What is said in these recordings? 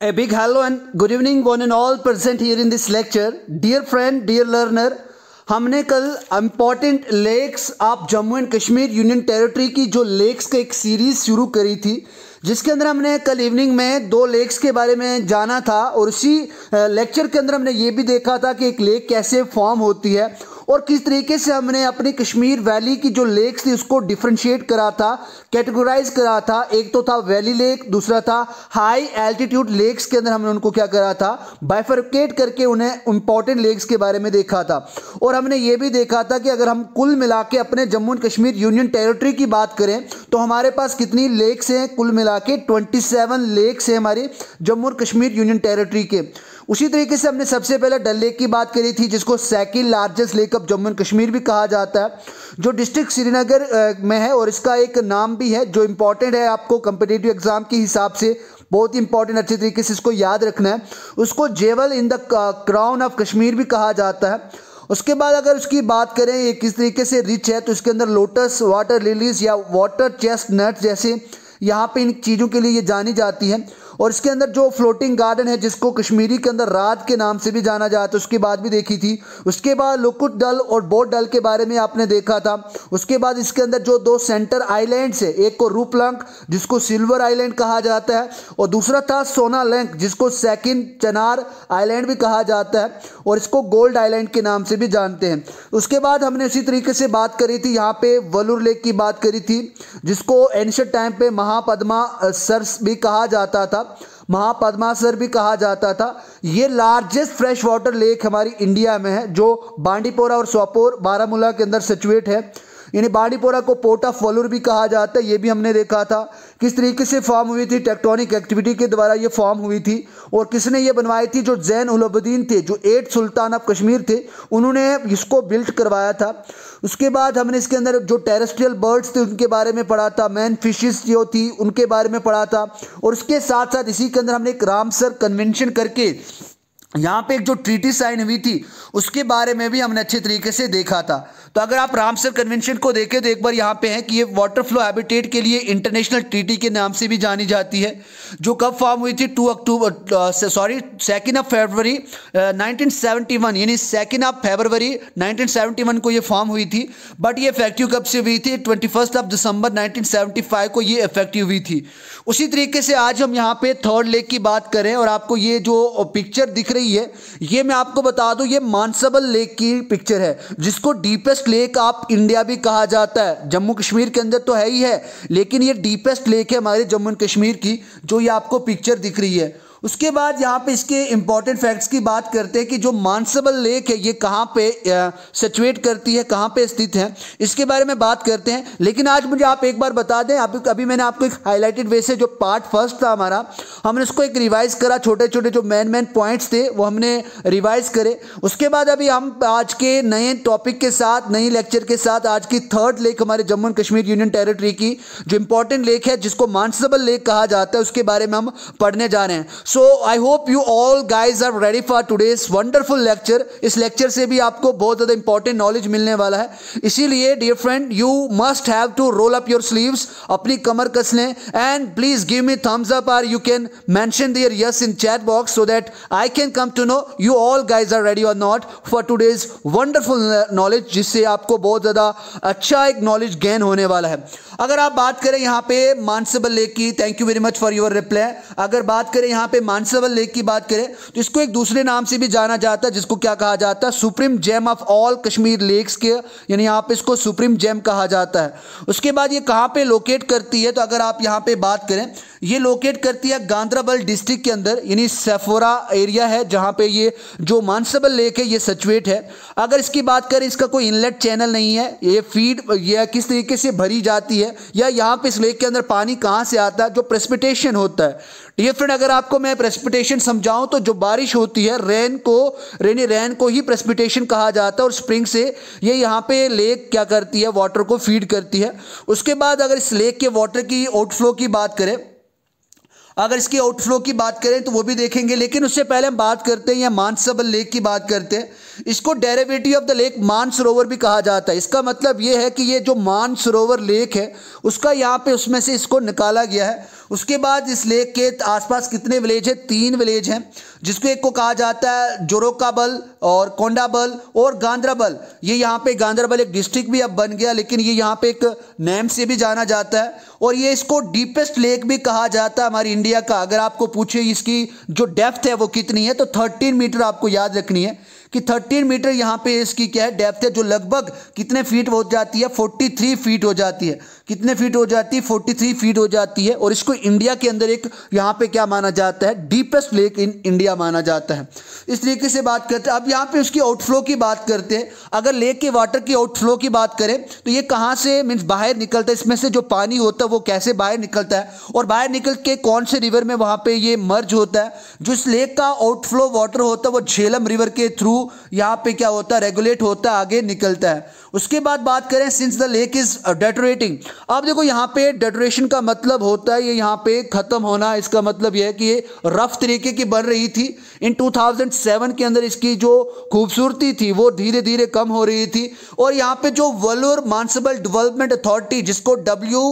A big hello and good evening one and all present here in this lecture. Dear friend, dear learner, हमने कल important lakes आप Jammu and Kashmir union territory की जो lakes का एक series शुरू करी थी जिसके अंदर हमने कल इवनिंग में दो लेक्स के बारे में जाना था और उसी लेक्चर के अंदर हमने ये भी देखा था कि एक लेक कैसे फॉर्म होती है और किस तरीके से हमने अपनी कश्मीर वैली की जो लेक्स थी उसको डिफ्रेंशिएट करा था कैटेगराइज करा था एक तो था वैली लेक दूसरा था हाई एल्टीट्यूड लेक्स के अंदर हमने उनको क्या करा था बाइफरकेट करके उन्हें इंपॉर्टेंट लेक्स के बारे में देखा था और हमने ये भी देखा था कि अगर हम कुल मिला के अपने Jammu and Kashmir union territory की बात करें तो हमारे पास कितनी लेक्स हैं कुल मिला के ट्वेंटी लेक्स हैं हमारे जम्मू और कश्मीर यूनियन टेरिटरी के उसी तरीके से हमने सबसे पहले डल लेक की बात करी थी जिसको second largest lake of Jammu and Kashmir भी कहा जाता है जो डिस्ट्रिक्ट श्रीनगर में है और इसका एक नाम भी है जो इंपॉर्टेंट है आपको कंपिटेटिव एग्जाम के हिसाब से बहुत ही इंपॉर्टेंट अच्छे तरीके से इसको याद रखना है उसको jewel in the crown of Kashmir भी कहा जाता है उसके बाद अगर उसकी बात करें ये किस तरीके से रिच है तो इसके अंदर लोटस वाटर लिलीज या वाटर चेस्ट नट जैसे यहाँ पे इन चीज़ों के लिए ये जानी जाती है और इसके अंदर जो फ्लोटिंग गार्डन है जिसको कश्मीरी के अंदर रात के नाम से भी जाना जाता है उसकी बात भी देखी थी उसके बाद लुकुट डल और बोट डल के बारे में आपने देखा था उसके बाद इसके अंदर जो दो सेंटर आइलैंड्स है एक को रूपलंक जिसको सिल्वर आइलैंड कहा जाता है और दूसरा था सोना लैंक जिसको सेकेंड चनार आइलैंड भी कहा जाता है और इसको गोल्ड आइलैंड के नाम से भी जानते हैं उसके बाद हमने इसी तरीके से बात करी थी यहाँ पे वलूर लेक की बात करी थी जिसको एंशट टाइम पे महापद्मा सर्स भी कहा जाता था महापद्मासर भी कहा जाता था ये लार्जेस्ट फ्रेश वाटर लेक हमारी इंडिया में है जो बांडीपोरा और सोपोर बारामूला के अंदर सिचुएट है यानी बाड़ीपोरा को पोर्ट ऑफ वलूर भी कहा जाता है ये भी हमने देखा था किस तरीके से फॉर्म हुई थी टेक्टोनिक एक्टिविटी के द्वारा ये फॉर्म हुई थी और किसने ये बनवाई थी जो जैन उलबुद्दीन थे जो एट सुल्तान ऑफ कश्मीर थे उन्होंने इसको बिल्ट करवाया था उसके बाद हमने इसके अंदर जो टेरेस्ट्रियल बर्ड्स थे उनके बारे में पढ़ा था मैन फिशेस जो थी उनके बारे में पढ़ा था और उसके साथ साथ इसी के अंदर हमने एक रामसर कन्वेंशन करके यहाँ पे एक जो ट्रीटी साइन हुई थी उसके बारे में भी हमने अच्छे तरीके से देखा था तो अगर आप रामसर कन्वेंशन को देखें तो एक बार यहाँ पे है कि ये वाटर फ्लो हैबिटेट के लिए इंटरनेशनल ट्रीटी के नाम से भी जानी जाती है जो कब फॉर्म हुई थी two October sorry second of February nineteen यानी second of February nineteen one को ये फॉर्म हुई थी बट ये इफेक्टिव कब से हुई थी twenty first of December nineteen को ये इफेक्टिव हुई थी उसी तरीके से आज हम यहाँ पे थर्ड लेक की बात करें और आपको ये जो पिक्चर दिख रही रही है ये मैं आपको बता दूं ये मानसबल लेक की पिक्चर है जिसको डीपेस्ट लेक आप इंडिया भी कहा जाता है जम्मू कश्मीर के अंदर तो है ही है लेकिन ये डीपेस्ट लेक है हमारे जम्मू एंड कश्मीर की जो ये आपको पिक्चर दिख रही है उसके बाद यहाँ पे इसके इम्पॉर्टेंट फैक्ट्स की बात करते हैं कि जो मानसबल लेक है ये कहाँ पे सिचुएट करती है कहाँ पे स्थित है इसके बारे में बात करते हैं लेकिन आज मुझे आप एक बार बता दें आप अभी मैंने आपको एक हाईलाइटेड वे से जो पार्ट फर्स्ट था हमारा हमने उसको एक रिवाइज करा छोटे छोटे जो मेन मेन पॉइंट्स थे वो हमने रिवाइज करे उसके बाद अभी हम आज के नए टॉपिक के साथ नई लेक्चर के साथ आज की थर्ड लेक हमारे Jammu and Kashmir union territory की जो इंपॉर्टेंट लेक है जिसको मानसबल लेक कहा जाता है उसके बारे में हम पढ़ने जा रहे हैं so I hope you all guys are ready for today's wonderful lecture इस लेक्चर से भी आपको बहुत ज़्यादा इंपॉर्टेंट नॉलेज मिलने वाला है इसीलिए dear friend you must have to roll up your sleeves अपनी कमर कस लें and please give me thumbs up or you can mention there yes in chat box so that I can come to know you all guys are ready or not for today's wonderful knowledge जिससे आपको बहुत ज़्यादा अच्छा एक knowledge gain होने वाला है अगर आप बात करें यहाँ पे मानसबल लेक की thank you very much for your reply अगर बात करें यहाँ पर पे मानसवल लेक की बात करें तो इसको एक दूसरे नाम से भी जाना जाता है जिसको क्या कहा जाता है supreme gem of all Kashmir lakes के यानी यहाँ पे इसको सुप्रीम जेम कहा जाता है उसके बाद ये कहाँ पे लोकेट करती है तो अगर आप यहाँ पे बात करें ये लोकेट करती है गांधराबल डिस्ट्रिक्ट के अंदर यानी सेफोरा एरिया है जहाँ पे ये जो मानसबल लेक है ये सचुएट है अगर इसकी बात करें इसका कोई इनलेट चैनल नहीं है ये फीड यह किस तरीके से भरी जाती है या यहाँ पे इस लेक के अंदर पानी कहाँ से आता है जो प्रेसिपिटेशन होता है डियर फ्रेंड अगर आपको मैं प्रेसिपिटेशन समझाऊं तो जो बारिश होती है रेन को रेनी रेन को ही प्रेसिपिटेशन कहा जाता है और स्प्रिंग से ये यहाँ पे लेक क्या करती है वाटर को फीड करती है उसके बाद अगर इस लेक के वाटर की आउटफ्लो की बात करें अगर इसकी आउटफ्लो की बात करें तो वो भी देखेंगे लेकिन उससे पहले हम बात करते हैं या मानसबल लेक की बात करते हैं इसको डेरेविटी ऑफ द लेक मानसरोवर भी कहा जाता है इसका मतलब ये है कि ये जो मानसरोवर लेक है उसका यहाँ पे उसमें से इसको निकाला गया है उसके बाद इस लेक के आसपास कितने विलेज हैं तीन विलेज हैं जिसको एक को कहा जाता है जोरोकाबल और कोंडाबल और गांधराबल ये यहाँ पे बल एक डिस्ट्रिक्ट भी अब बन गया लेकिन ये यहाँ पे एक नेम से भी जाना जाता है और ये इसको डीपेस्ट लेक भी कहा जाता है हमारी इंडिया का अगर आपको पूछे इसकी जो डेप्थ है वो कितनी है तो थर्टीन मीटर आपको याद रखनी है कि थर्टीन मीटर यहाँ पे इसकी क्या है डेप्थ है जो लगभग कितने फीट हो जाती है फोर्टी फीट हो जाती है कितने फीट हो जाती है 43 फीट हो जाती है और इसको इंडिया के अंदर एक यहाँ पे क्या माना जाता है डीपेस्ट लेक इन इंडिया माना जाता है इस तरीके से बात करते हैं अब यहाँ पे उसकी आउटफ्लो की बात करते हैं अगर लेक के वाटर की आउटफ्लो की बात करें तो ये कहाँ से मीन्स बाहर निकलता है इसमें से जो पानी होता है वो कैसे बाहर निकलता है और बाहर निकल के कौन से रिवर में वहाँ पर ये मर्ज होता है जो इस लेक का आउटफ्लो वाटर होता है वो झेलम रिवर के थ्रू यहाँ पर क्या होता है रेगुलेट होता है आगे निकलता है उसके बाद बात करें since the lake is deteriorating अब देखो यहाँ पे डेटोरेशन का मतलब होता है ये यहाँ पे ख़त्म होना इसका मतलब यह है कि ये रफ़ तरीके की बन रही थी इन 2007 के अंदर इसकी जो खूबसूरती थी वो धीरे धीरे कम हो रही थी और यहाँ पे जो वलोर मानसिबल डेवलपमेंट अथॉरिटी जिसको डब्ल्यू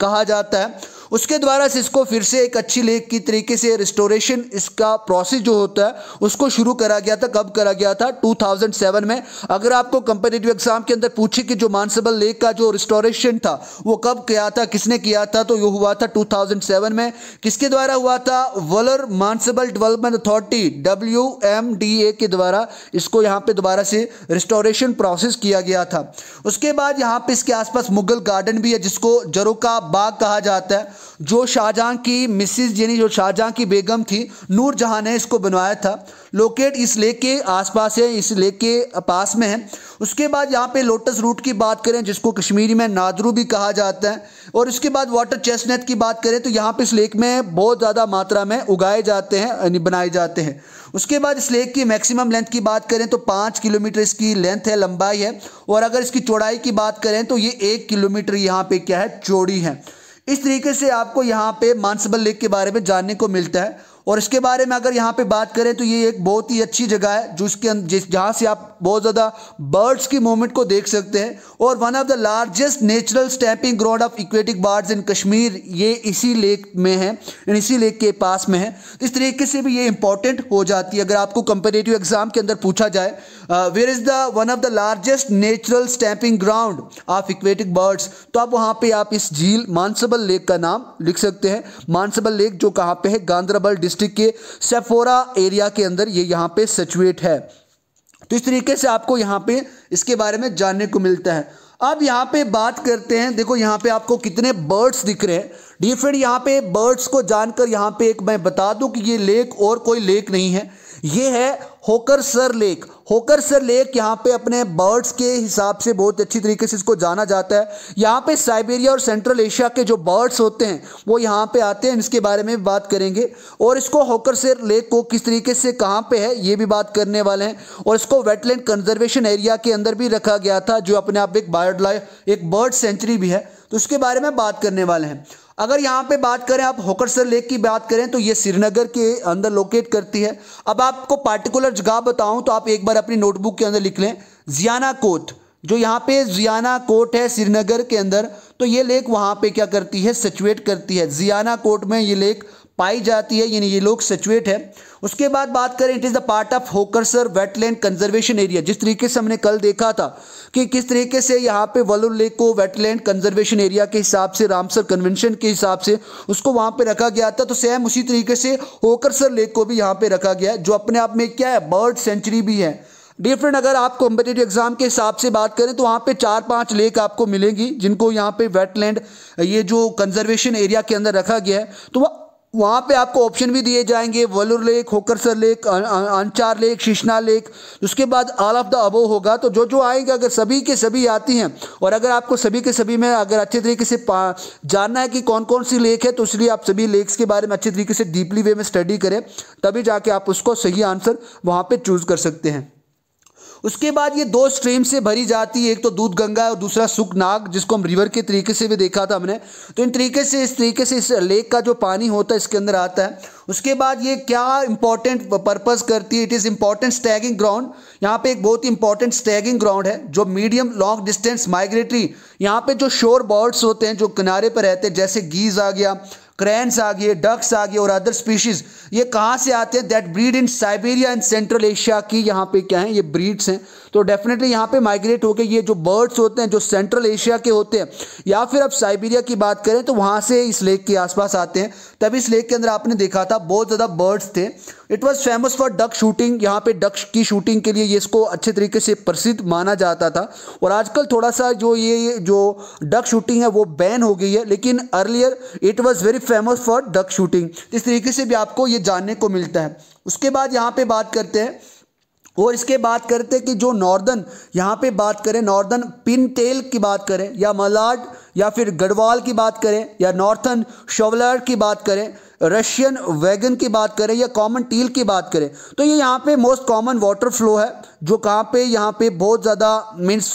कहा जाता है उसके द्वारा इसको फिर से एक अच्छी लेख की तरीके से रिस्टोरेशन इसका प्रोसेस जो होता है उसको शुरू करा गया था कब करा गया था 2007 में अगर आपको कंपेटेटिव एग्जाम के अंदर पूछे कि जो मानसबल लेक का जो रिस्टोरेशन था वो कब किया था किसने किया था तो ये हुआ था 2007 में किसके द्वारा हुआ था वलर मानसबल डेवलपमेंट अथॉरिटी डब्ल्यू के द्वारा इसको यहाँ पे दोबारा से रिस्टोरेशन प्रोसेस किया गया था उसके बाद यहाँ पे इसके आसपास मुगल गार्डन भी है जिसको जरोका बाग कहा जाता है जो शाहजहाँ की मिसिज यानी जो शाहजहाँ की बेगम थी नूर जहाँ ने इसको बनवाया था लोकेट इस लेक के आसपास है इस लेक के पास में है उसके बाद यहाँ पे लोटस रूट की बात करें जिसको कश्मीरी में नादरू भी कहा जाता है और इसके बाद वाटर चेस्टनेट की बात करें तो यहाँ पे इस लेक में बहुत ज़्यादा मात्रा में उगाए जाते हैं यानी बनाए जाते हैं उसके बाद इस लेक की मैक्सिमम लेंथ की बात करें तो पाँच किलोमीटर इसकी लेंथ है लंबाई है और अगर इसकी चौड़ाई की बात करें तो ये एक किलोमीटर यहाँ पे क्या है चौड़ी है इस तरीके से आपको यहाँ पे मानसबल लेक के बारे में जानने को मिलता है और इसके बारे में अगर यहाँ पे बात करें तो ये एक बहुत ही अच्छी जगह है जो इसके अं-, जहाँ से आप बहुत ज़्यादा बर्ड्स की मूवमेंट को देख सकते हैं और one of the largest natural stamping ground of aquatic birds in Kashmir ये इसी लेक में है इसी लेक के पास में है इस तरीके से भी ये इंपॉर्टेंट हो जाती है अगर आपको कंपेरेटिव एग्जाम के अंदर पूछा जाए where is the one of the largest natural stamping ground of aquatic birds तो आप वहाँ पर आप इस झील मानसबल लेक का नाम लिख सकते हैं मानसबल लेक जो कहाँ पे है गांधरबल डिस्ट्रिक्ट के सेफोरा एरिया के अंदर ये यहाँ पे सिचुएट है तो इस तरीके से आपको यहाँ पे इसके बारे में जानने को मिलता है अब यहाँ पे बात करते हैं देखो यहाँ पे आपको कितने बर्ड्स दिख रहे हैं डियर फ्रेंड यहाँ पे बर्ड्स को जानकर यहाँ पे एक मैं बता दूं कि ये लेक और कोई लेक नहीं है ये है Hokersar lake Hokersar lake यहाँ पे अपने बर्ड्स के हिसाब से बहुत अच्छी तरीके से इसको जाना जाता है यहाँ पे साइबेरिया और सेंट्रल एशिया के जो बर्ड्स होते हैं वो यहाँ पे आते हैं इसके बारे में भी बात करेंगे और इसको होकर सर लेक को किस तरीके से कहाँ पे है ये भी बात करने वाले हैं और इसको वेटलैंड कंजर्वेशन एरिया के अंदर भी रखा गया था जो अपने आप एक बायोडला एक बर्ड सेंचुरी भी है तो उसके बारे में बात करने वाले हैं अगर यहाँ पे बात करें आप होकरसर लेक की बात करें तो ये श्रीनगर के अंदर लोकेट करती है अब आपको पार्टिकुलर जगह बताऊं तो आप एक बार अपनी नोटबुक के अंदर लिख लें जियाना कोट जो यहाँ पे जियाना कोट है श्रीनगर के अंदर तो ये लेक वहाँ पे क्या करती है सिचुएट करती है जियाना कोट में ये लेक पाई जाती है यानी ये लोग सिचुएट है उसके बाद बात करें it is the part of Hokersar wetland conservation area जिस तरीके से हमने कल देखा था कि किस तरीके से यहाँ पे वलुर लेक को वेटलैंड कंजर्वेशन एरिया के हिसाब से रामसर कन्वेंशन के हिसाब से उसको वहाँ पे रखा गया था तो सेम उसी तरीके से होकरसर लेक को भी यहाँ पे रखा गया है जो अपने आप में क्या है बर्ड सेंचुरी भी है डिफरेंट अगर आप कॉम्पिटेटिव एग्जाम के हिसाब से बात करें तो वहाँ पे चार पांच लेक आपको मिलेंगी जिनको यहाँ पे वेटलैंड ये जो कंजर्वेशन एरिया के अंदर रखा गया है तो वह वहाँ पे आपको ऑप्शन भी दिए जाएंगे वलुर लेक होकरसर लेक अंचार अं-, लेक शिशना लेक उसके बाद ऑल ऑफ द अबो होगा तो जो जो आएंगे अगर सभी के सभी आती हैं और अगर आपको सभी के सभी में अगर अच्छे तरीके से जानना है कि कौन कौन सी लेक है तो इसलिए आप सभी लेक्स के बारे में अच्छे तरीके से डीपली वे में स्टडी करें तभी जाके आप उसको सही आंसर वहाँ पर चूज़ कर सकते हैं उसके बाद ये दो स्ट्रीम से भरी जाती है एक तो दूध गंगा और दूसरा सुखनाग जिसको हम रिवर के तरीके से भी देखा था हमने तो इन तरीके से इस तरीके से इस लेक का जो पानी होता है इसके अंदर आता है उसके बाद ये क्या इंपॉर्टेंट पर्पज़ करती है it is important staging ground यहाँ पे एक बहुत ही इंपॉर्टेंट स्टैगिंग ग्राउंड है जो मीडियम लॉन्ग डिस्टेंस माइग्रेटरी यहाँ पे जो शोर बर्ड्स होते हैं जो किनारे पर रहते हैं जैसे गीज़ आ गया क्रैंस आ गए डक्स आ गए और अदर स्पीशीज़ ये कहाँ से आते हैं that breed in Siberia and Central Asia की यहाँ पे क्या है ये ब्रीड्स हैं तो डेफिनेटली यहाँ पे माइग्रेट होकर ये जो बर्ड्स होते हैं जो सेंट्रल एशिया के होते हैं या फिर आप साइबेरिया की बात करें तो वहाँ से इस लेक के आसपास आते हैं तभी इस लेक के अंदर आपने देखा था बहुत ज़्यादा बर्ड्स थे it was famous for duck shooting यहाँ पे डक की शूटिंग के लिए ये इसको अच्छे तरीके से प्रसिद्ध माना जाता था और आजकल थोड़ा सा जो ये जो डक शूटिंग है वो बैन हो गई है लेकिन earlier it was very famous for duck shooting इस तरीके से भी आपको ये जानने को मिलता है उसके बाद यहाँ पे बात करते हैं और इसके बात करते हैं कि जो नॉर्दर्न यहाँ पे बात करें नॉर्दर्न पिन टेल की बात करें या मलाड या फिर गढ़वाल की बात करें या नॉर्थन शवलर की बात करें रशियन वैगन की बात करें या कॉमन टील की बात करें तो ये यहाँ पे मोस्ट कॉमन वाटर फ्लो है जो कहाँ पे यहाँ पे बहुत ज़्यादा मीन्स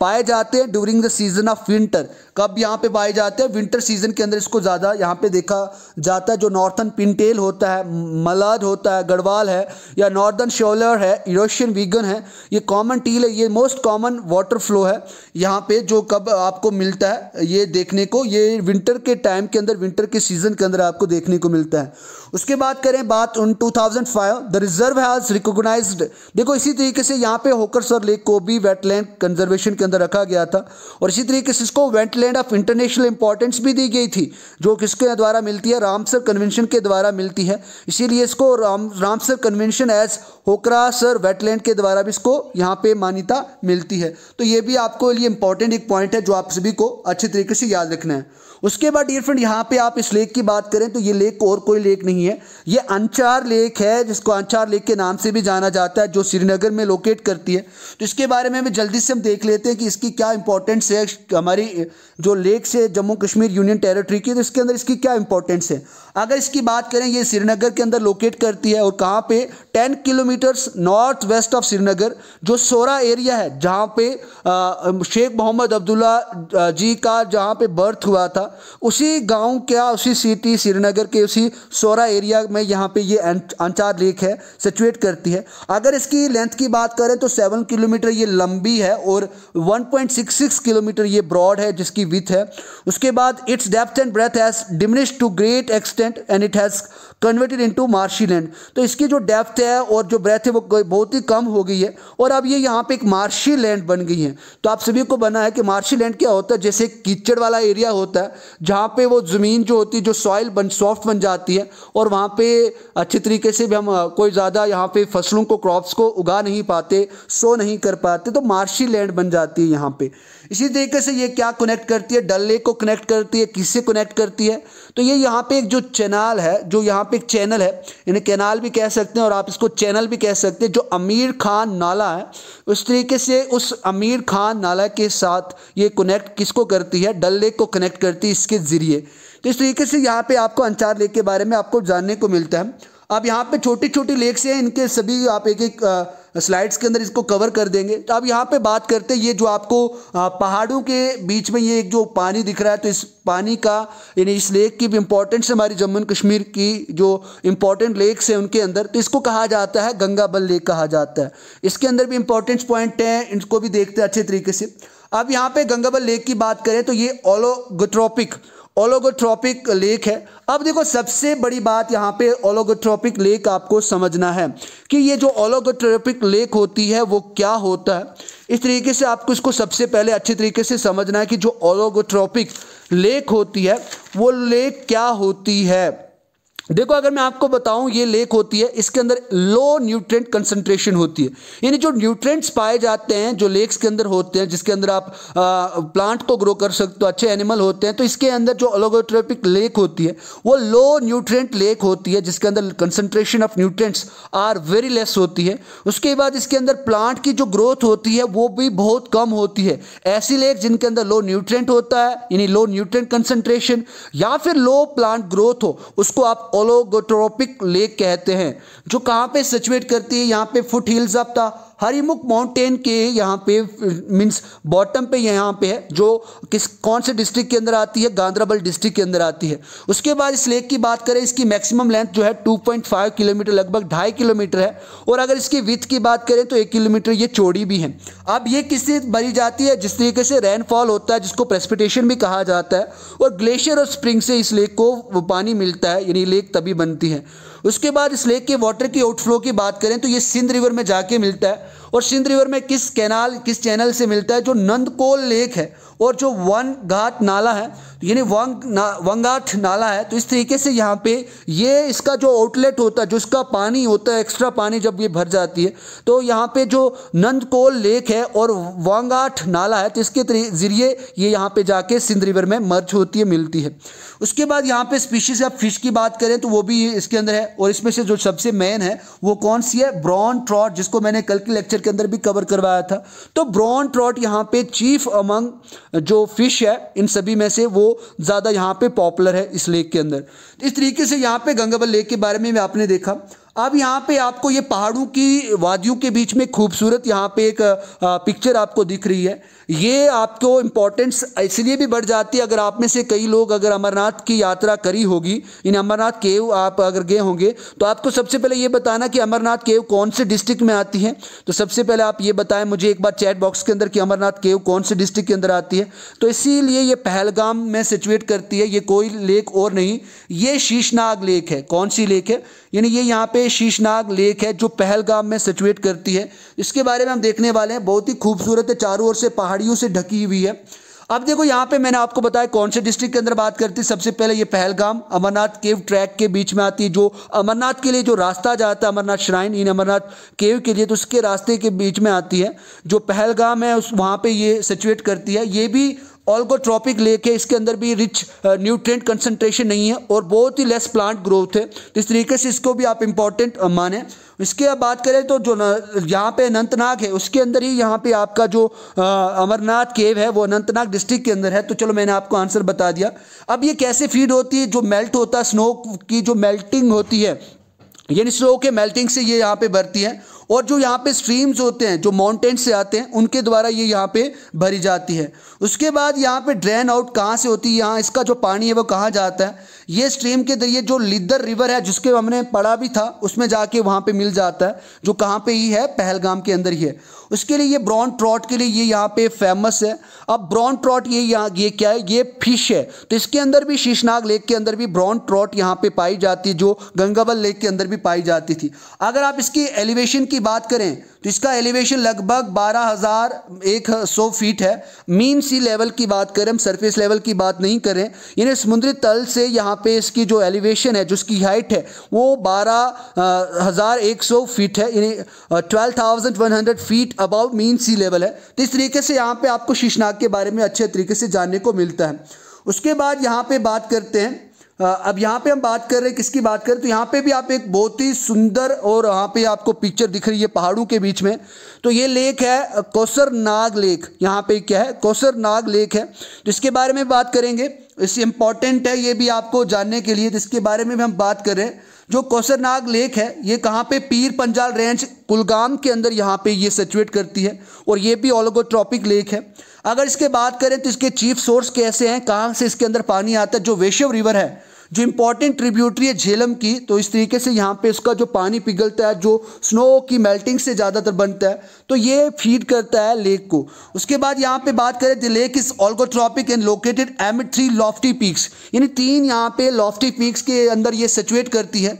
पाए जाते हैं during the season of winter कब यहाँ पे पाए जाते हैं विंटर सीजन के अंदर इसको ज़्यादा यहाँ पे देखा जाता है जो नॉर्थन पिंटेल होता है मलाद होता है गढ़वाल है या नॉर्दर्न शोलर है यूरोशियन वीगन है ये कॉमन टील है ये मोस्ट कॉमन वाटर फ्लो है यहाँ पर जो कब आपको मिलता है ये देखने को ये विंटर के टाइम के अंदर विंटर के सीज़न के अंदर आपको देखने को मिलता है उसके बाद करें बात उन 2005 द रिजर्व हैज रिकोगनाइज्ड देखो इसी तरीके से यहाँ पे होकर सर लेक को भी वेटलैंड कंजर्वेशन के अंदर रखा गया था और इसी तरीके से इसको वेटलैंड ऑफ इंटरनेशनल इंपॉर्टेंस भी दी गई थी जो किसके द्वारा मिलती है रामसर कन्वेंशन के द्वारा मिलती है इसीलिए इसको राम Ramsar convention as Hokersar wetland के द्वारा भी इसको यहाँ पे मान्यता मिलती है तो ये भी आपको लिए इंपॉर्टेंट एक पॉइंट है जो आप सभी को अच्छे तरीके से याद रखना है उसके बाद डियर फ्रेंड यहाँ पे आप इस लेक की बात करें तो ये लेक और कोई लेक नहीं है ये अंचार लेक है जिसको अंचार लेक के नाम से भी जाना जाता है जो श्रीनगर में लोकेट करती है तो इसके बारे में भी जल्दी से हम देख लेते हैं कि इसकी क्या इंपॉर्टेंस है हमारी जो लेक है जम्मू कश्मीर यूनियन टेरेटरी की तो इसके अंदर इसकी क्या इंपॉर्टेंस है अगर इसकी बात करें ये श्रीनगर के अंदर लोकेट करती है और कहाँ पर ten kilometres north west of Srinagar जो सोरा एरिया है जहाँ पे शेख मोहम्मद अब्दुल्ला जी का जहाँ पे बर्थ हुआ था उसी गांव क्या उसी सिटी श्रीनगर के उसी सोरा एरिया में यहाँ पे ये अंचार लेक है सिचुएट करती है अगर इसकी लेंथ की बात करें तो सेवन किलोमीटर ये लंबी है और 1.66 किलोमीटर ये ब्रॉड है जिसकी विथ है उसके बाद its depth and breadth has diminish to great extent and it has converted into marshy land तो इसकी जो डेप्थ है और जो ब्रेथ है वो बहुत ही कम हो गई है और अब ये यहाँ पे एक मार्शी लैंड बन गई है तो आप सभी को बना है कि मार्शी लैंड क्या होता है जैसे कीचड़ वाला एरिया होता है जहाँ पे वो ज़मीन जो होती है जो सॉइल बन सॉफ्ट बन जाती है और वहाँ पे अच्छे तरीके से भी हम कोई ज़्यादा यहाँ पे फसलों को क्रॉप्स को उगा नहीं पाते सो नहीं कर पाते तो मार्शी लैंड बन जाती है यहाँ पे इसी तरीके से ये क्या कनेक्ट करती है डल लेक को कनेक्ट करती है किससे कनेक्ट करती है तो ये यहाँ पे एक जो चैनल है जो यहाँ पे एक चैनल है इन्हें कैनाल भी कह सकते हैं और आप इसको चैनल भी कह सकते हैं जो अमीर खान नाला है उस तरीके से उस अमीर खान नाला के साथ ये कनेक्ट किसको करती है डल लेक को कनेक्ट करती है इसके ज़रिए तो इस तरीके से यहाँ पर आपको अंचार लेक के बारे में आपको जानने को मिलता है अब यहाँ पर छोटी छोटी लेक्स हैं इनके सभी आप एक एक स्लाइड्स के अंदर इसको कवर कर देंगे तो अब यहाँ पे बात करते हैं ये जो आपको पहाड़ों के बीच में ये एक जो पानी दिख रहा है तो इस पानी का यानी इस लेक की भी इम्पोर्टेंस हमारी जम्मू कश्मीर की जो इम्पोर्टेंट लेक्स हैं उनके अंदर तो इसको कहा जाता है गंगा बल लेक कहा जाता है इसके अंदर भी इंपॉर्टेंट पॉइंट हैं इनको भी देखते हैं अच्छे तरीके से अब यहाँ पे गंगाबल लेक की बात करें तो ये ओलोगोट्रोपिक ओलोगोट्रॉपिक लेक है अब देखो सबसे बड़ी बात यहाँ पे ओलोगोट्रॉपिक लेक आपको समझना है कि ये जो ओलोगोट्रॉपिक लेक होती है वो क्या होता है इस तरीके से आपको इसको सबसे पहले अच्छे तरीके से समझना है कि जो ओलोगोट्रॉपिक लेक होती है वो लेक क्या होती है देखो अगर मैं आपको बताऊं ये लेक होती है इसके अंदर लो न्यूट्रेंट कंसंट्रेशन होती है यानी जो न्यूट्रेंट्स पाए जाते हैं जो लेक्स के अंदर होते हैं जिसके अंदर आप आ, प्लांट को ग्रो कर सकते हो अच्छे एनिमल होते हैं तो इसके अंदर जो अलोगोट्रोपिक लेक होती है वो लो न्यूट्रेंट लेक होती है जिसके अंदर concentration of nutrients are very less होती है उसके बाद इसके अंदर प्लांट की जो ग्रोथ होती है वो भी बहुत कम होती है ऐसी लेक जिनके अंदर लो न्यूट्रेंट होता है यानी लो न्यूट्रेंट कंसनट्रेशन या फिर लो प्लांट ग्रोथ हो उसको आप ओलोगोट्रोपिक लेक कहते हैं जो कहाँ पे सिचुएट करती है यहाँ पे फुट हिल्स अप था हरीमुख माउंटेन के यहाँ पे मीन्स बॉटम पे यहाँ पे है जो किस कौन से डिस्ट्रिक्ट के अंदर आती है गांधरबल डिस्ट्रिक्ट के अंदर आती है उसके बाद इस लेक की बात करें इसकी मैक्सिमम लेंथ जो है 2.5 किलोमीटर लगभग ढाई किलोमीटर है और अगर इसकी विथ की बात करें तो एक किलोमीटर ये चौड़ी भी है अब ये किससे भरी जाती है जिस तरीके से रेनफॉल होता है जिसको प्रेस्पिटेशन भी कहा जाता है और ग्लेशियर और स्प्रिंग से इस लेक को पानी मिलता है यानी लेक तभी बनती है उसके बाद इस लेक के वाटर की आउटफ्लो की बात करें तो ये सिंध रिवर में जाके मिलता है और सिंध रिवर में किस कैनाल किस चैनल से मिलता है जो नंदकोल लेक है और जो वन घाट नाला है यानी वंग ना वंगाट नाला है तो इस तरीके से यहाँ पे ये इसका जो आउटलेट होता है जो इसका पानी होता है एक्स्ट्रा पानी जब ये भर जाती है तो यहाँ पे जो नंदकोल लेक है और वांगाठ नाला है तो इसके ज़रिए ये यहाँ पे जाके सिंध रिवर में मर्ज होती है मिलती है उसके बाद यहाँ पे स्पीशीज या फिश की बात करें तो वो भी इसके अंदर है और इसमें से जो सबसे मेन है वो कौन सी है ब्रॉन ट्रॉट जिसको मैंने कल के लेक्चर के अंदर भी कवर करवाया था तो ब्रॉन ट्रॉट यहाँ पे चीफ अमंग जो फिश है इन सभी में से वो ज़्यादा यहाँ पे पॉपुलर है इस लेक के अंदर इस तरीके से यहाँ पे गंगाबल लेक के बारे में भी आपने देखा अब यहाँ पे आपको ये पहाड़ों की वादियों के बीच में खूबसूरत यहाँ पे एक पिक्चर आपको दिख रही है ये आपको इम्पोर्टेंस इसलिए भी बढ़ जाती है अगर आप में से कई लोग अगर अमरनाथ की यात्रा करी होगी इन अमरनाथ केव आप अगर गए होंगे तो आपको सबसे पहले ये बताना कि अमरनाथ केव कौन से डिस्ट्रिक्ट में आती है तो सबसे पहले आप ये बताएं मुझे एक बार चैट बॉक्स के अंदर कि अमरनाथ केव कौन से डिस्ट्रिक्ट के अंदर आती है तो इसीलिए ये पहलगाम में सिचुएट करती है ये कोई लेक और नहीं ये शीशनाग लेक है कौन सी लेक है यानी ये यहाँ पे शीशनाग लेक है जो पहलगाम में सिचुएट करती है इसके बारे में हम देखने वाले हैं बहुत ही खूबसूरत है चारों ओर से पहाड़ पहाड़ियों से ढकी हुई है अब देखो यहाँ पे मैंने आपको बताया कौन से डिस्ट्रिक्ट के अंदर बात करती है सबसे पहले ये पहलगाम अमरनाथ केव ट्रैक के बीच में आती है जो अमरनाथ के लिए जो रास्ता जाता है Amarnath shrine in Amarnath cave के लिए तो उसके रास्ते के बीच में आती है जो पहलगाम है उस वहाँ पे ये सिचुएट करती है ये भी ऑल्गोट्रॉपिक लेक है इसके अंदर भी रिच न्यूट्रेंट कंसनट्रेशन नहीं है और बहुत ही लेस प्लांट ग्रोथ है तो इस तरीके से इसको भी आप इंपॉर्टेंट uh, माने इसके अब बात करें तो जो यहाँ पे अनंतनाग है उसके अंदर ही यहाँ पे आपका जो uh, अमरनाथ केव है वो अनंतनाग डिस्ट्रिक्ट के अंदर है तो चलो मैंने आपको आंसर बता दिया अब ये कैसे फीड होती है जो मेल्ट होता है स्नो की जो मेल्टिंग होती है यानी स्नो के मेल्टिंग से ये यहाँ पे भरती है और जो यहाँ पे स्ट्रीम्स होते हैं जो माउंटेन से आते हैं उनके द्वारा ये यहाँ पे भरी जाती है उसके बाद यहाँ पे ड्रेन आउट कहाँ से होती है यहाँ इसका जो पानी है वो कहाँ जाता है ये स्ट्रीम के जरिए जो लिदर रिवर है जिसके हमने पढ़ा भी था उसमें जाके वहाँ पे मिल जाता है जो कहाँ पे ही है पहलगाम के अंदर ही है उसके लिए ये ब्रॉन ट्रॉट के लिए ये यहाँ पे फेमस है अब ब्रॉन ट्रॉट ये यहाँ ये क्या है ये फिश है तो इसके अंदर भी शीशनाग लेक के अंदर भी ब्रॉन ट्रॉट यहाँ पे पाई जाती है जो गंगाबल लेक के अंदर भी पाई जाती थी अगर आप इसकी एलिवेशन की बात करें तो इसका एलिवेशन लगभग बारह हज़ार एक सौ फीट है मीन्स सी लेवल की बात करें हम सरफेस लेवल की बात नहीं करें यानी समुद्री तल से यहाँ पे इसकी जो एलिवेशन है जिसकी हाइट है वो बारह हज़ार एक सौ फीट है यानी twelve thousand one hundred feet above mean sea level है तो इस तरीके से यहाँ पे आपको शीशनाग के बारे में अच्छे तरीके से जानने को मिलता है उसके बाद यहाँ पे बात करते हैं अब यहाँ पे हम बात कर रहे हैं किसकी बात करें तो यहाँ पे भी आप एक बहुत ही सुंदर और यहाँ पे आपको पिक्चर दिख रही है पहाड़ों के बीच में तो ये लेक है कौसर नाग लेक यहाँ पे क्या है कौसर नाग लेक है जिसके तो बारे में बात करेंगे इस इम्पॉर्टेंट है ये भी आपको जानने के लिए जिसके तो बारे में भी हम बात कर रहे हैं जो नाग लेक है ये कहाँ पे पीर पंजाल रेंज कुलगाम के अंदर यहाँ पे ये सिचुएट करती है और ये भी ट्रॉपिक लेक है अगर इसके बात करें तो इसके चीफ सोर्स कैसे हैं कहाँ से इसके अंदर पानी आता है जो वेशव रिवर है जो इंपॉर्टेंट ट्रिब्यूटरी है झेलम की तो इस तरीके से यहाँ पे इसका जो पानी पिघलता है जो स्नो की मेल्टिंग से ज़्यादातर बनता है तो ये फीड करता है लेक को उसके बाद यहाँ पे बात करें the lake is oligotrophic and located amid three lofty peaks यानी तीन यहाँ पे लॉफ्टी पीक्स के अंदर ये सिचुएट करती है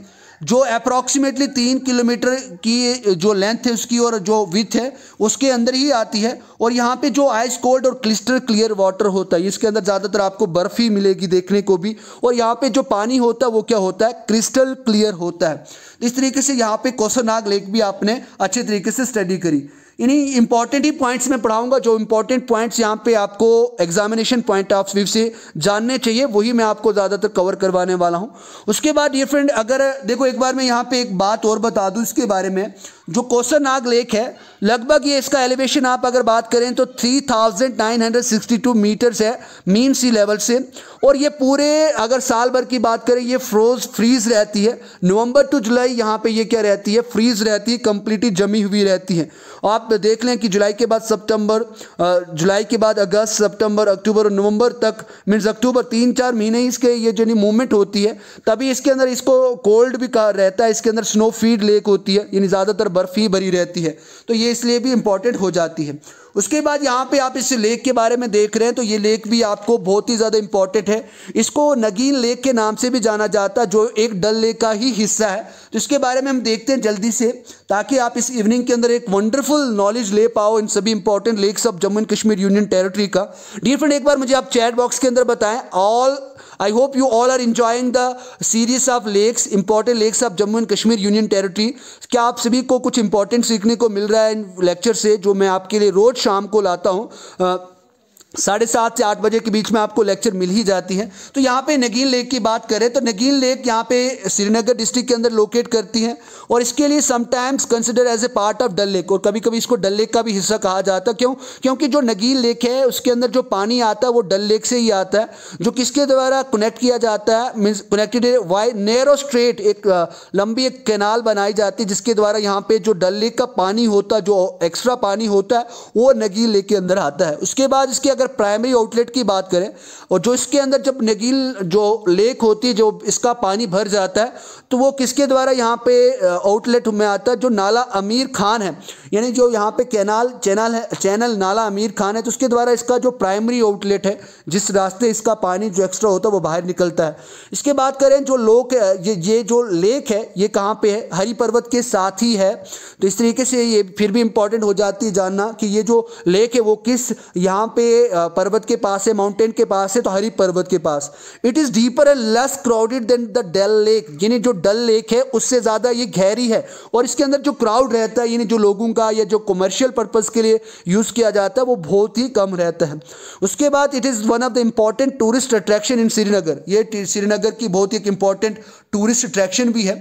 जो अप्रॉक्सीमेटली तीन किलोमीटर की जो लेंथ है उसकी और जो विथ है उसके अंदर ही आती है और यहाँ पे जो आइस कोल्ड और क्लिस्टर क्लियर वाटर होता है इसके अंदर ज़्यादातर आपको बर्फ़ ही मिलेगी देखने को भी और यहाँ पे जो पानी होता है वो क्या होता है क्रिस्टल क्लियर होता है इस तरीके से यहाँ पे कोसोनाग लेक भी आपने अच्छे तरीके से स्टडी करी इन्हीं इंपॉर्टेंट ही पॉइंट्स में पढ़ाऊंगा जो इंपॉर्टेंट पॉइंट्स यहाँ पे आपको एग्जामिनेशन पॉइंट ऑफ व्यू से जानने चाहिए वही मैं आपको ज़्यादातर कवर करवाने वाला हूँ उसके बाद ये फ्रेंड अगर देखो एक बार मैं यहाँ पे एक बात और बता दूँ इसके बारे में जो कोसा नाग लेक है लगभग ये इसका एलिवेशन आप अगर बात करें तो 3962 मीटर्स है मीन सी लेवल से और ये पूरे अगर साल भर की बात करें ये फ्रोज फ्रीज रहती है नवंबर टू जुलाई यहाँ पे ये क्या रहती है फ्रीज रहती है कम्प्लीटली जमी हुई रहती है आप देख लें कि जुलाई के बाद सितंबर जुलाई के बाद अगस्त सितंबर अक्टूबर और नवंबर तक मीन्स अक्टूबर तीन चार महीने इसके ये जो मूवमेंट होती है तभी इसके अंदर इसको कोल्ड भी रहता है इसके अंदर स्नो फीड लेक होती है यानी ज़्यादातर बर्फ़ी भरी रहती है तो ये इसलिए भी इम्पॉर्टेंट हो जाती है उसके बाद यहाँ पे आप इस लेक के बारे में देख रहे हैं तो ये लेक भी आपको बहुत ही ज़्यादा इम्पॉर्टेंट है इसको नगीन लेक के नाम से भी जाना जाता है जो एक डल लेक का ही हिस्सा है तो इसके बारे में हम देखते हैं जल्दी से ताकि आप इस इवनिंग के अंदर एक वंडरफुल नॉलेज ले पाओ इन सभी important lakes of Jammu and Kashmir union territory का डिफरेंट एक बार मुझे आप चैट बॉक्स के अंदर बताएं all I hope you all are enjoying the series of lakes, important lakes of Jammu and Kashmir Union Territory. क्या आप सभी को कुछ इंपॉर्टेंट सीखने को मिल रहा है इन लेक्चर से जो मैं आपके लिए रोज़ शाम को लाता हूँ साढ़े सात से आठ बजे के बीच में आपको लेक्चर मिल ही जाती है तो यहाँ पे नगीन लेक की बात करें तो नगीन लेक यहाँ पे श्रीनगर डिस्ट्रिक्ट के अंदर लोकेट करती है और इसके लिए sometimes consider as a part of Dal lake और कभी कभी इसको डल लेक का भी हिस्सा कहा जाता है क्यों क्योंकि जो नगीन लेक है उसके अंदर जो पानी आता है वो डल लेक से ही आता है जो किसके द्वारा कनेक्ट किया जाता है means connected via narrow strait एक लंबी एक कैनाल बनाई जाती है जिसके द्वारा यहाँ पे जो डल लेक का पानी होता है जो एक्स्ट्रा पानी होता है वो नगीन लेक के अंदर आता है उसके बाद इसके अगर अगर प्राइमरी आउटलेट की बात करें और जो इसके अंदर जब नगील जो लेक होती है जो इसका पानी भर जाता है तो वो किसके द्वारा यहाँ पे आउटलेट में आता है जो नाला अमीर खान है यानी जो यहाँ पे कैनाल चैनल है चैनल नाला अमीर खान है तो उसके द्वारा इसका जो प्राइमरी आउटलेट है जिस रास्ते इसका पानी जो एक्स्ट्रा होता है वो बाहर निकलता है इसके बात करें जो लोक ये ये जो लेक है ये कहाँ पर है हरी पर्वत के साथ ही है तो इस तरीके से ये फिर भी इम्पॉर्टेंट हो जाती है जानना कि ये जो लेक है वो किस यहाँ पे पर्वत के पास है माउंटेन के पास है तो हरी पर्वत के पास it is deeper and less crowded than the Dal lake यानी जो डल लेक है उससे ज़्यादा ये गहरी है और इसके अंदर जो क्राउड रहता है यानी जो लोगों का या जो कमर्शियल पर्पज़ के लिए यूज़ किया जाता है वो बहुत ही कम रहता है उसके बाद it is one of the important tourist attraction in Srinagar ये श्रीनगर की बहुत ही एक इम्पॉर्टेंट टूरिस्ट अट्रैक्शन भी है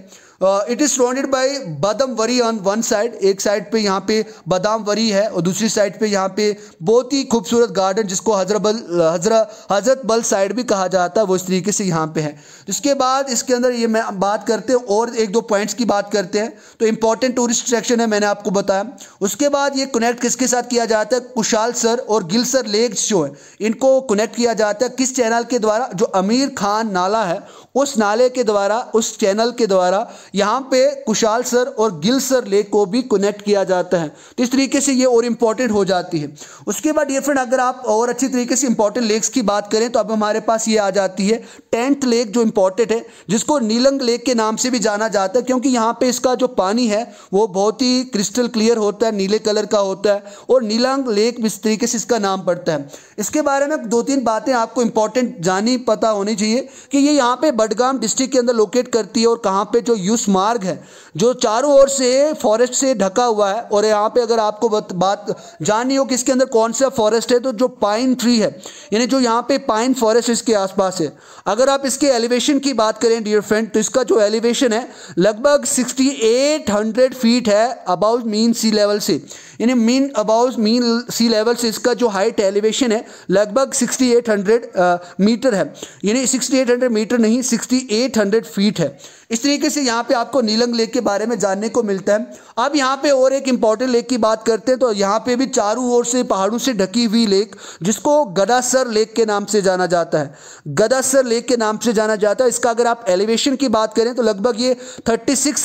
it is surrounded by Badamwari on one side एक साइड पे यहाँ पे बादाम वरी है और दूसरी साइड पे यहाँ पे बहुत ही खूबसूरत गार्डन जिसको हजरबल हजरा हजरत बल साइड भी कहा जाता है वो इस तरीके से यहाँ पे है इसके बाद इसके अंदर ये मैं बात करते हैं और एक दो पॉइंट्स की बात करते हैं तो इंपॉर्टेंट टूरिस्ट अट्रैक्शन है मैंने आपको बताया उसके बाद ये कनेक्ट किसके साथ किया जाता है कुशाल सर और गिल सर लेक जो है इनको कनेक्ट किया जाता है किस चैनल के द्वारा जो अमीर खान नाला है उस नाले के द्वारा उस चैनल के द्वारा यहाँ पे कुशाल सर और गिल सर लेक को भी कनेक्ट किया जाता है तो इस तरीके से ये और इम्पॉर्टेंट हो जाती है उसके बाद डियर फ्रेंड अगर आप और अच्छी तरीके से इंपॉर्टेंट लेक्स की बात करें तो अब हमारे पास ये आ जाती है टेंथ लेक जो इम्पॉर्टेंट है जिसको नीलंग लेक के नाम से भी जाना जाता है क्योंकि यहाँ पर इसका जो पानी है वो बहुत ही क्रिस्टल क्लियर होता है नीले कलर का होता है और नीलंग लेक इस तरीके से इसका नाम पड़ता है इसके बारे में दो तीन बातें आपको इंपॉर्टेंट जानी पता होनी चाहिए कि ये यहाँ पे बडगाम डिस्ट्रिक्ट के अंदर लोकेट करती है और कहाँ पे जो आयुष मार्ग है जो चारों ओर से फॉरेस्ट से ढका हुआ है और यहाँ पे अगर आपको बत, बात जाननी हो कि इसके अंदर कौन सा फॉरेस्ट है तो जो पाइन ट्री है यानी जो यहाँ पे पाइन फॉरेस्ट इसके आसपास है अगर आप इसके एलिवेशन की बात करें डियर फ्रेंड तो इसका जो एलिवेशन है लगभग 6800 फीट है अबाउट मीन सी लेवल से यानी mean about mean sea level से इसका जो हाइट एलिवेशन है लगभग 6800 मीटर है यानी 6800 मीटर नहीं 6800 फीट है इस तरीके से यहाँ पे आपको नीलंग लेक के बारे में जानने को मिलता है अब यहाँ पे और एक इम्पॉर्टेंट लेक की बात करते हैं तो यहाँ पे भी चारों ओर से पहाड़ों से ढकी हुई लेक जिसको गदासर लेक के नाम से जाना जाता है गदासर लेक के नाम से जाना जाता है इसका अगर आप एलिवेशन की बात करें तो लगभग ये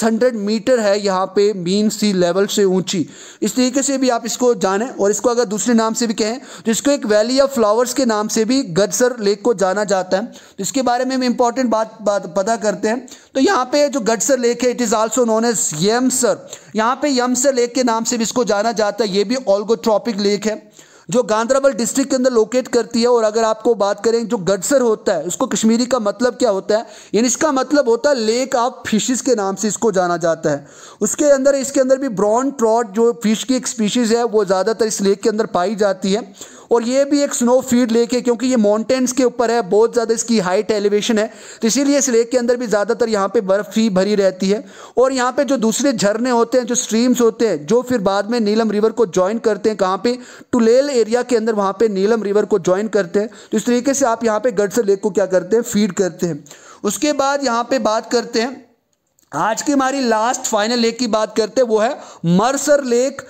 हंड्रेड मीटर है यहाँ पे मीन सी लेवल से ऊंची इस तरीके से भी आप इसको जानें और इसको अगर दूसरे नाम से भी कहें तो इसको एक वैली ऑफ फ्लावर्स के नाम से भी गदसर लेक को जाना जाता है तो इसके बारे में हम इंपॉर्टेंट बात पता करते हैं तो यहाँ यहाँ पे जो गडसर लेक है it is also known as Yamsar यहाँ पे यमसर लेक के नाम से भी इसको जाना जाता है ये भी ऑल्गो ट्रॉपिक लेक है जो गांधराबल डिस्ट्रिक्ट के अंदर लोकेट करती है और अगर आपको बात करें जो गडसर होता है उसको कश्मीरी का मतलब क्या होता है यानी इसका मतलब होता है लेक ऑफ फिशेस के नाम से इसको जाना जाता है उसके अंदर इसके अंदर भी ब्रॉन ट्रॉट जो फिश की एक स्पीशीज़ है वो ज़्यादातर इस लेक के अंदर पाई जाती है और ये भी एक स्नो फीड है क्योंकि ये माउंटेन्स के ऊपर है बहुत ज़्यादा इसकी हाइट एलिवेशन है तो इसीलिए इस लेक के अंदर भी ज़्यादातर यहाँ पे बर्फ़ ही भरी रहती है और यहाँ पे जो दूसरे झरने होते हैं जो स्ट्रीम्स होते हैं जो फिर बाद में नीलम रिवर को ज्वाइन करते हैं कहाँ पर टुलेल एरिया के अंदर वहाँ पर नीलम रिवर को ज्वाइन करते हैं तो इस तरीके से आप यहाँ पर गडसर लेक को क्या करते हैं फीड करते हैं उसके बाद यहाँ पर बात करते हैं आज की हमारी लास्ट फाइनल लेक की बात करते हैं वो है मर्सर लेक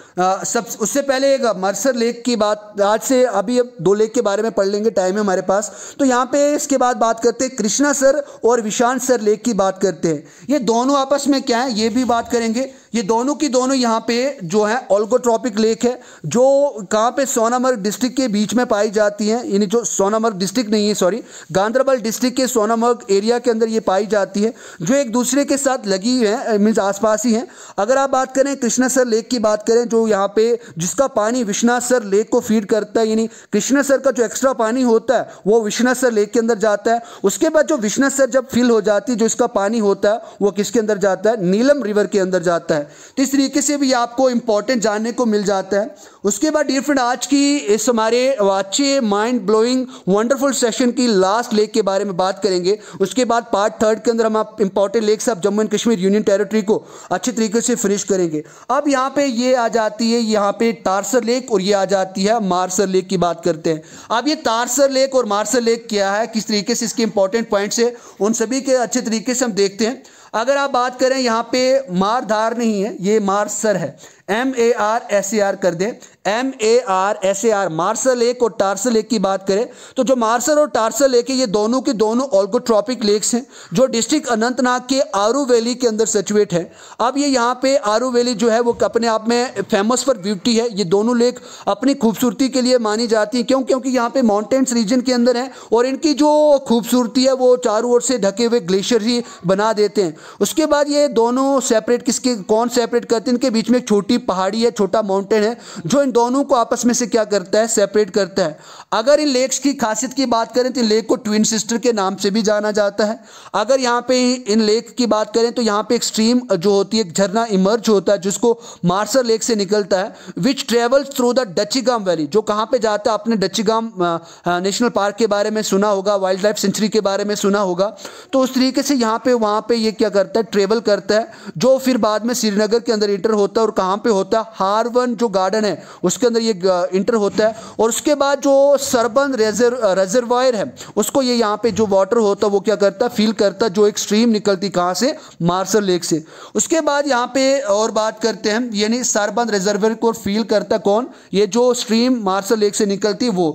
सब उससे पहले एक मर्सर लेक की बात आज से अभी अब दो लेक के बारे में पढ़ लेंगे टाइम है हमारे पास तो यहाँ पे इसके बाद बात करते हैं कृष्णा सर और विशांत सर लेक की बात करते हैं ये दोनों आपस में क्या है ये भी बात करेंगे ये दोनों की दोनों यहाँ पे जो है ऑल्गोट्रॉपिक लेक है जो कहाँ पे सोनामर्ग डिस्ट्रिक्ट के बीच में पाई जाती है यानी जो सोनामर्ग डिस्ट्रिक्ट नहीं है सॉरी गांधरबल डिस्ट्रिक्ट के सोनामर्ग एरिया के अंदर ये पाई जाती है जो एक दूसरे के साथ लगी है मीन्स आसपास ही हैं अगर आप बात करें कृष्णासर लेक की बात करें जो यहाँ पे जिसका पानी विश्वनाथसर लेक को फीड करता है यानी कृष्णासर का जो एक्स्ट्रा पानी होता है वो विश्वनाथसर लेक के अंदर जाता है उसके बाद जो विश्नासर जब फिल हो जाती है जो इसका पानी होता है वो किसके अंदर जाता है नीलम रिवर के अंदर जाता है तो इस तरीके से भी आपको इम्पोर्टेंट जानने को मिल जाता है उसके बाद डियर फ्रेंड आज की इस हमारे अच्छे माइंड ब्लोइंग वंडरफुल सेशन की लास्ट लेक के बारे में बात करेंगे उसके बाद पार्ट थर्ड के अंदर हम आप important lakes of Jammu and Kashmir union territory को अच्छे तरीके से फिनिश करेंगे अब यहाँ पे ये आ जाती है यहाँ पे टारसर लेक और ये आ जाती है मार्सर लेक की बात करते हैं अब ये तारसर लेक और मार्सर लेक क्या है किस तरीके से इसके इंपॉर्टेंट पॉइंट्स है उन सभी के अच्छे तरीके से हम देखते हैं अगर आप बात करें यहाँ पे मार धार नहीं है ये मार सर है M A R S A R कर दें M A R S A R Marsar lake और टार्सल लेक की बात करें तो जो मार्सल और टार्सल लेक है ये दोनों के दोनों ऑल्गोट्रॉपिक लेक्स हैं जो डिस्ट्रिक्ट अनंतनाग के आरू वैली के अंदर सिचुएट है अब ये यहाँ पे आरू वैली जो है वो अपने आप में फेमस फॉर ब्यूटी है ये दोनों लेक अपनी खूबसूरती के लिए मानी जाती है क्यों क्योंकि यहाँ पे माउंटेन्स रीजन के अंदर है और इनकी जो खूबसूरती है वो चारों ओर से ढके हुए ग्लेशियर ही बना देते हैं उसके बाद ये दोनों सेपरेट किसके कौन सेपरेट करते हैं इनके बीच में एक छोटी छोटी पहाड़ी है छोटा माउंटेन है जो इन दोनों को आपस में से क्या करता है सेपरेट करता है अगर इन लेक्स की खासियत की बात करें तो इन लेक को ट्विन सिस्टर के नाम से भी जाना जाता है अगर यहाँ पे इन लेक की बात करें तो यहाँ पे एक स्ट्रीम जो होती है एक झरना इमर्ज होता है जिसको मार्सर लेक से निकलता है which travels through the Dachigam valley जो कहाँ पर जाता है आपने डचीगाम नेशनल पार्क के बारे में सुना होगा वाइल्ड लाइफ सेंचुरी के बारे में सुना होगा तो उस तरीके से यहाँ पे वहाँ पे ये क्या करता है ट्रेवल करता है जो फिर बाद में श्रीनगर के अंदर इंटर होता है और कहाँ पे होता है हारवन जो गार्डन है उसके अंदर ये इंटर होता है और उसके बाद जो सरबन रेजर रेजरवायर है उसको ये यहाँ पे जो वाटर होता है वो क्या करता है फील करता जो एक स्ट्रीम निकलती कहाँ से मार्सल लेक से उसके बाद यहाँ पे और बात करते हैं यानी सरबन रिजर्वर को फील करता कौन ये जो स्ट्रीम मार्सल लेक से निकलती वो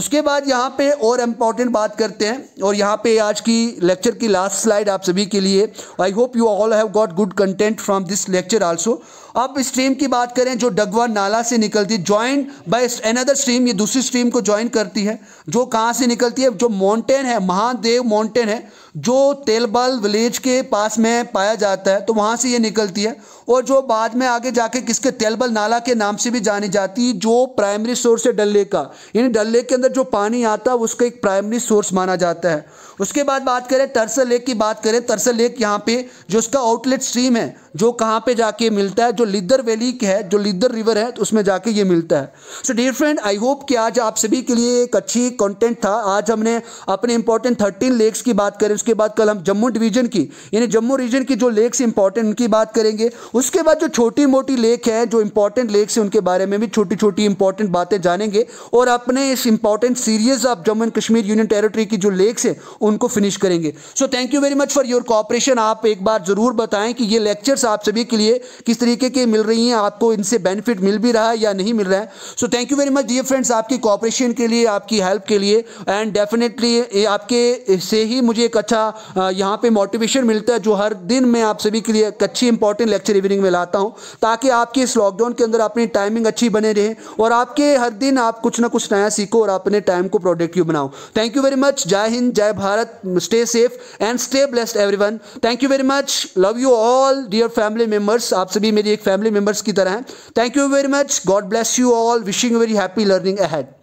उसके बाद यहाँ पे और इम्पॉर्टेंट बात करते हैं और यहाँ पे आज की लेक्चर की लास्ट स्लाइड आप सभी के लिए I hope you all have got good content from this lecture also अब स्ट्रीम की बात करें जो डगवा नाला से निकलती ज्वाइन बाय एनदर स्ट्रीम ये दूसरी स्ट्रीम को ज्वाइन करती है जो कहाँ से निकलती है जो माउंटेन है महादेव माउंटेन है जो तेलबल विलेज के पास में पाया जाता है तो वहाँ से ये निकलती है और जो बाद में आगे जाके किसके तेलबल नाला के नाम से भी जानी जाती है जो प्राइमरी सोर्स है डल लेक का यानी डल लेक के अंदर जो पानी आता है उसका एक प्राइमरी सोर्स माना जाता है उसके बाद बात करें तरसर लेक की बात करें तरसर लेक यहाँ पे जो उसका आउटलेट स्ट्रीम है जो कहाँ पे जाके मिलता है जो लिदर वैली है जो लिदर रिवर है तो उसमें जाके ये मिलता है so dear friend I hope कि आज आप सभी के लिए एक अच्छी कंटेंट था आज हमने अपने इंपॉर्टेंट थर्टीन लेक्स की बात करें उसके बाद कल हम जम्मू डिवीजन की यानी जम्मू रीजन की जो लेक्स इंपॉर्टेंट उनकी बात करेंगे उसके बाद जो छोटी मोटी लेक है जो इंपॉर्टेंट लेक्स हैं उनके बारे में भी छोटी छोटी इंपॉर्टेंट बातें जानेंगे और अपने इस important series of Jammu and Kashmir union territory की जो लेक्स हैं उनको फिनिश करेंगे so thank you very much for your cooperation आप एक बार ज़रूर बताएं कि ये लेक्चर्स आप सभी के लिए किस तरीके के मिल रही हैं आपको इनसे बेनिफिट मिल भी रहा है या नहीं मिल रहा है so thank you very much dear friends आपकी कॉपरेशन के लिए आपकी हेल्प के लिए एंड डेफिनेटली आपके से ही मुझे एक अच्छा यहाँ पे मोटिवेशन मिलता है जो हर दिन मैं आप सभी के लिए एक अच्छी इंपॉर्टेंट लेक्चर इवनिंग में लाता हूँ ताकि आपके इस लॉकडाउन के अंदर अपनी टाइमिंग अच्छी बने रहे और आपके हर दिन आप कुछ ना कुछ नया सीखो और अपने टाइम को प्रोडक्टिव बनाओ थैंक यू वेरी मच जय हिंद जय Bharat Bharat stay safe and stay blessed one thank you very much love you all dear family members आप सभी मेरी एक फैमिली मेम्बर्स की तरह हैं thank you very much god bless you all wishing very happy learning ahead